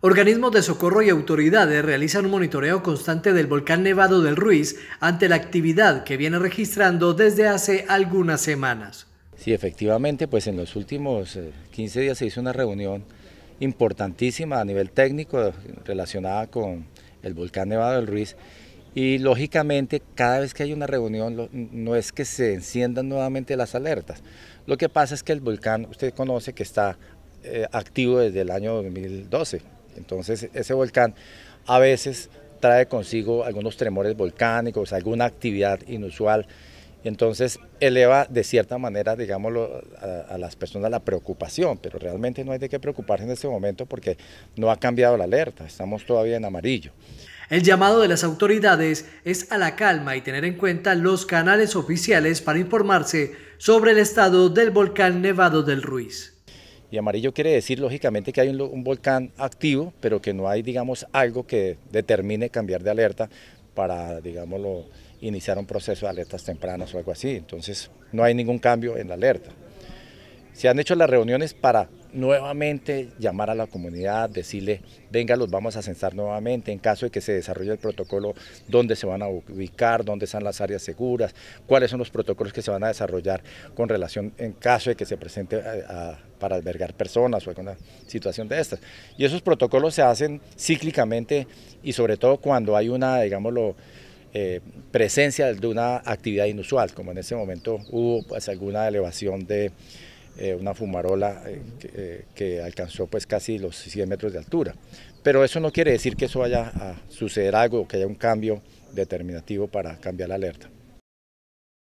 Organismos de socorro y autoridades realizan un monitoreo constante del volcán nevado del Ruiz ante la actividad que viene registrando desde hace algunas semanas. Sí, efectivamente, pues en los últimos 15 eh, días se hizo una reunión importantísima a nivel técnico relacionada con el volcán nevado del Ruiz y lógicamente cada vez que hay una reunión no es que se enciendan nuevamente las alertas. Lo que pasa es que el volcán, usted conoce que está eh, activo desde el año 2012, entonces ese volcán a veces trae consigo algunos tremores volcánicos, alguna actividad inusual. Entonces eleva de cierta manera, digámoslo, a, a, las personas la preocupación, pero realmente no hay de qué preocuparse en este momento porque no ha cambiado la alerta, estamos todavía en amarillo. El llamado de las autoridades es a la calma y tener en cuenta los canales oficiales para informarse sobre el estado del volcán Nevado del Ruiz. Y amarillo quiere decir, lógicamente, que hay un, volcán activo, pero que no hay, digamos, algo que determine cambiar de alerta para, digámoslo, iniciar un proceso de alertas tempranas o algo así. Entonces, no hay ningún cambio en la alerta. Se han hecho las reuniones para nuevamente llamar a la comunidad, decirle, venga, los vamos a censar nuevamente en caso de que se desarrolle el protocolo, dónde se van a ubicar, dónde están las áreas seguras, cuáles son los protocolos que se van a desarrollar con relación en caso de que se presente a para albergar personas o alguna situación de estas. Y esos protocolos se hacen cíclicamente y sobre todo cuando hay una, digámoslo, eh, presencia de una actividad inusual, como en ese momento hubo pues, alguna elevación de eh, una fumarola eh, que, alcanzó pues casi los 100 metros de altura. Pero eso no quiere decir que eso vaya a suceder algo, que haya un cambio determinativo para cambiar la alerta.